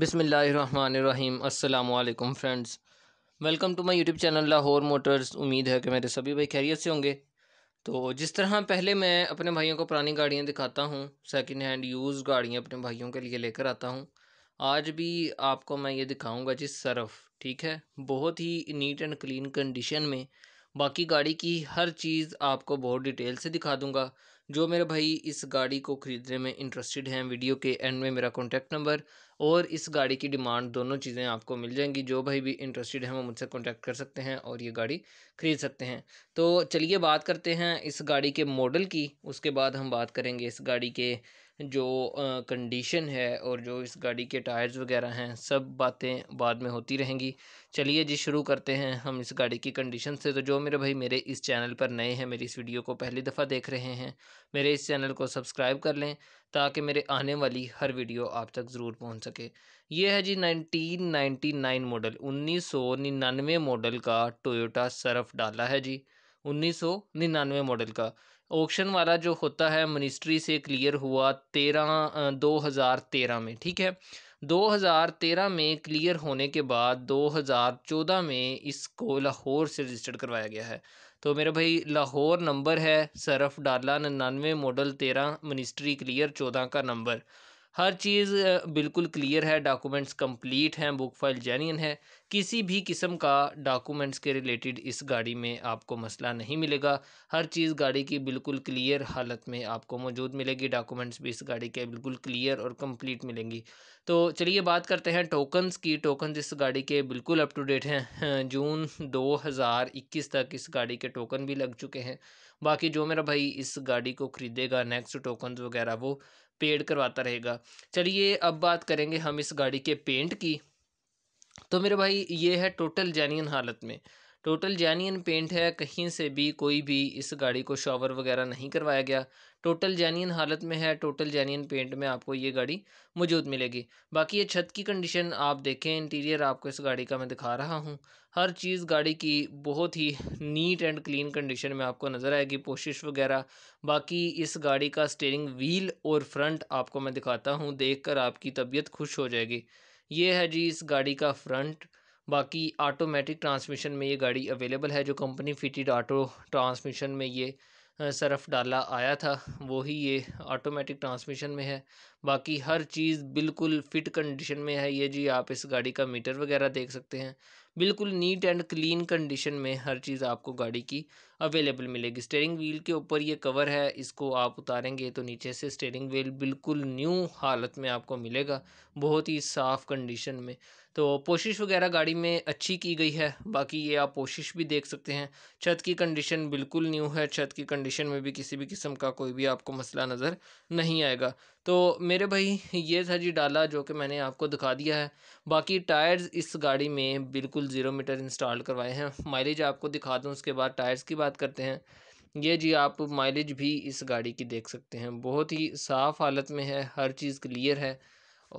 बिसमीम् अल्लाम friends welcome to my YouTube channel Lahore motors उम्मीद है कि मेरे सभी भाई खैरियत से होंगे तो जिस तरह पहले मैं अपने भाइयों को पुरानी गाड़ियाँ दिखाता हूँ सेकंड हैंड यूज़ गाड़ियाँ अपने भाइयों के लिए लेकर आता हूँ आज भी आपको मैं ये दिखाऊँगा जी सरफ़ ठीक है बहुत ही नीट एंड क्लीन कंडीशन में बाकी गाड़ी की हर चीज़ आपको बहुत डिटेल से दिखा दूँगा जो मेरे भाई इस गाड़ी को ख़रीदने में इंटरेस्टेड हैं वीडियो के एंड में मेरा कॉन्टैक्ट नंबर और इस गाड़ी की डिमांड दोनों चीज़ें आपको मिल जाएंगी जो भाई भी इंटरेस्टेड हैं वो मुझसे कॉन्टैक्ट कर सकते हैं और ये गाड़ी ख़रीद सकते हैं तो चलिए बात करते हैं इस गाड़ी के मॉडल की उसके बाद हम बात करेंगे इस गाड़ी के जो कंडीशन है और जो इस गाड़ी के टायर्स वगैरह हैं सब बातें बाद में होती रहेंगी चलिए जी शुरू करते हैं हम इस गाड़ी की कंडीशन से तो जो मेरे भाई मेरे इस चैनल पर नए हैं मेरी इस वीडियो को पहली दफ़ा देख रहे हैं मेरे इस चैनल को सब्सक्राइब कर लें ताकि मेरे आने वाली हर वीडियो आप तक ज़रूर पहुँच सके ये है जी नाइनटीन मॉडल उन्नीस मॉडल का टोयोटा सरफ डाला है जी उन्नीस मॉडल का ऑक्शन वाला जो होता है मिनिस्ट्री से क्लियर हुआ तेरह दो हज़ार तेरह में ठीक है 2013 में क्लियर होने के बाद 2014 में इसको लाहौर से रजिस्टर्ड करवाया गया है तो मेरे भाई लाहौर नंबर है सरफ डाला नन्नानवे मॉडल तेरह मिनिस्ट्री क्लियर चौदह का नंबर हर चीज़ बिल्कुल क्लियर है डॉक्यूमेंट्स कंप्लीट हैं बुक फाइल जेन्यन है किसी भी किस्म का डॉक्यूमेंट्स के रिलेटेड इस गाड़ी में आपको मसला नहीं मिलेगा हर चीज़ गाड़ी की बिल्कुल क्लियर हालत में आपको मौजूद मिलेगी डॉक्यूमेंट्स भी इस गाड़ी के बिल्कुल क्लियर और कंप्लीट मिलेंगी तो चलिए बात करते हैं टोकन्स की टोकन इस गाड़ी के बिल्कुल अप टू डेट हैं जून दो तक इस गाड़ी के टोकन भी लग चुके हैं बाकी जो मेरा भाई इस गाड़ी को ख़रीदेगा नेक्स्ट टोकन वगैरह वो पेड करवाता रहेगा चलिए अब बात करेंगे हम इस गाड़ी के पेंट की तो मेरे भाई ये है टोटल जेन्यन हालत में टोटल जैनियन पेंट है कहीं से भी कोई भी इस गाड़ी को शॉवर वगैरह नहीं करवाया गया टोटल जैनियन हालत में है टोटल जैनियन पेंट में आपको ये गाड़ी मौजूद मिलेगी बाकी ये छत की कंडीशन आप देखें इंटीरियर आपको इस गाड़ी का मैं दिखा रहा हूँ हर चीज़ गाड़ी की बहुत ही नीट एंड क्लीन कंडीशन में आपको नज़र आएगी पोशिश वगैरह बाकी इस गाड़ी का स्टेयरिंग व्हील और फ्रंट आपको मैं दिखाता हूँ देख आपकी तबीयत खुश हो जाएगी ये है जी इस गाड़ी का फ्रंट बाकी आटोमेटिक ट्रांसमिशन में ये गाड़ी अवेलेबल है जो कंपनी फिटेड आटो ट्रांसमिशन में ये सरफ डाला आया था वो ही ये ऑटोमेटिक ट्रांसमिशन में है बाकी हर चीज़ बिल्कुल फिट कंडीशन में है ये जी आप इस गाड़ी का मीटर वगैरह देख सकते हैं बिल्कुल नीट एंड क्लीन कंडीशन में हर चीज़ आपको गाड़ी की अवेलेबल मिलेगी स्टेयरिंग व्हील के ऊपर ये कवर है इसको आप उतारेंगे तो नीचे से स्टेयरिंग व्हील बिल्कुल न्यू हालत में आपको मिलेगा बहुत ही साफ़ कंडीशन में तो पोशिश वगैरह गाड़ी में अच्छी की गई है बाकी ये आप पोशिश भी देख सकते हैं छत की कंडीशन बिल्कुल न्यू है छत की कंडीशन में भी किसी भी किस्म का कोई भी आपको मसला नज़र नहीं आएगा तो मेरे भाई ये था जी डाला जो कि मैंने आपको दिखा दिया है बाकी टायर्स इस गाड़ी में बिल्कुल ज़ीरो मीटर इंस्टॉल करवाए हैं माइलेज आपको दिखा दूँ उसके बाद टायर्स की बात करते हैं ये जी आप माइलेज भी इस गाड़ी की देख सकते हैं बहुत ही साफ़ हालत में है हर चीज़ क्लियर है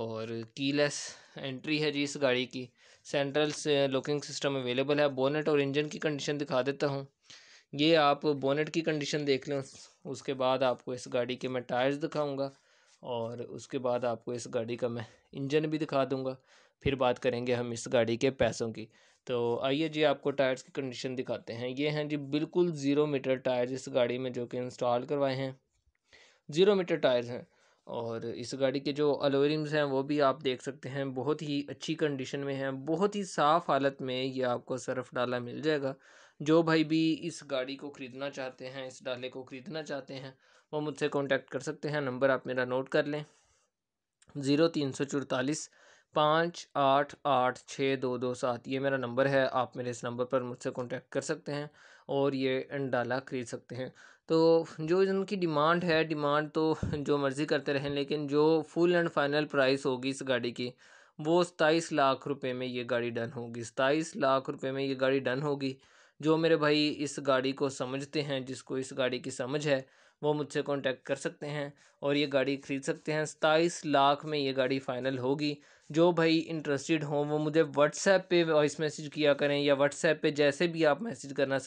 और कीलेस एंट्री है जी इस गाड़ी की सेंट्रल से लुकिंग सिस्टम अवेलेबल है बोनेट और इंजन की कंडीशन दिखा देता हूँ ये आप बोनेट की कंडीशन देख लें उसके बाद आपको इस गाड़ी के मैं टायर्स दिखाऊँगा और उसके बाद आपको इस गाड़ी का मैं इंजन भी दिखा दूँगा फिर बात करेंगे हम इस गाड़ी के पैसों की तो आइए जी आपको टायर्स की कंडीशन दिखाते हैं ये हैं जी बिल्कुल ज़ीरो मीटर टायर इस गाड़ी में जो कि इंस्टॉल करवाए हैं ज़ीरो मीटर टायर्स हैं और इस गाड़ी के जो अलोरिम्स हैं वो भी आप देख सकते हैं बहुत ही अच्छी कंडीशन में हैं बहुत ही साफ़ हालत में ये आपको सरफ डाला मिल जाएगा जो भाई भी इस गाड़ी को ख़रीदना चाहते हैं इस डाले को ख़रीदना चाहते हैं वो मुझसे कांटेक्ट कर सकते हैं नंबर आप मेरा नोट कर लें ज़ीरो तीन सौ चौतालीस पाँच आठ आठ छः दो दो सात ये मेरा नंबर है आप मेरे इस नंबर पर मुझसे कांटेक्ट कर सकते हैं और ये डाला ख़रीद सकते हैं तो जो इनकी डिमांड है डिमांड तो जो मर्ज़ी करते रहें लेकिन जो फुल एंड फाइनल प्राइस होगी इस गाड़ी की वो सताईस लाख रुपए में ये गाड़ी डन होगी सताईस लाख रुपए में ये गाड़ी डन होगी जो मेरे भाई इस गाड़ी को समझते हैं जिसको इस गाड़ी की समझ है वो मुझसे कांटेक्ट कर सकते हैं और ये गाड़ी ख़रीद सकते हैं सताईस लाख में ये गाड़ी फ़ाइनल होगी जो भाई इंटरेस्टेड हों वो मुझे व्हाट्सएप पे वॉइस मैसेज किया करें या व्हाट्सएप पे जैसे भी आप मैसेज करना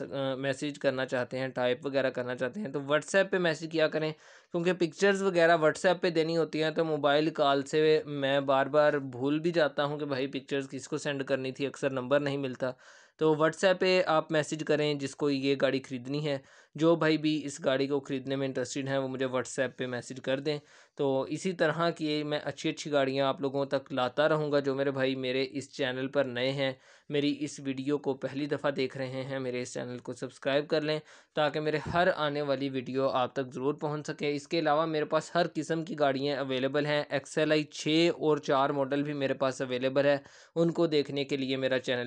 मैसेज करना चाहते हैं टाइप वगैरह करना चाहते हैं तो व्हाट्सएप पे मैसेज किया करें क्योंकि पिक्चर्स वगैरह व्हाट्सएप पे देनी होती हैं तो मोबाइल कॉल से मैं बार बार भूल भी जाता हूँ कि भाई पिक्चर्स किसको सेंड करनी थी अक्सर नंबर नहीं मिलता तो व्हाट्सएप पे आप मैसेज करें जिसको ये गाड़ी ख़रीदनी है जो भाई भी इस गाड़ी को ख़रीदने में इंटरेस्टेड हैं वो मुझे व्हाट्सएप पे मैसेज कर दें तो इसी तरह की मैं अच्छी अच्छी गाड़ियाँ आप लोगों तक लाता बताता रहूँगा जो मेरे भाई मेरे इस चैनल पर नए हैं मेरी इस वीडियो को पहली दफ़ा देख रहे हैं मेरे इस चैनल को सब्सक्राइब कर लें ताकि मेरे हर आने वाली वीडियो आप तक ज़रूर पहुँच सके इसके अलावा मेरे पास हर किस्म की गाड़ियाँ अवेलेबल हैं एक्सएल आई और चार मॉडल भी मेरे पास अवेलेबल है उनको देखने के लिए मेरा चैनल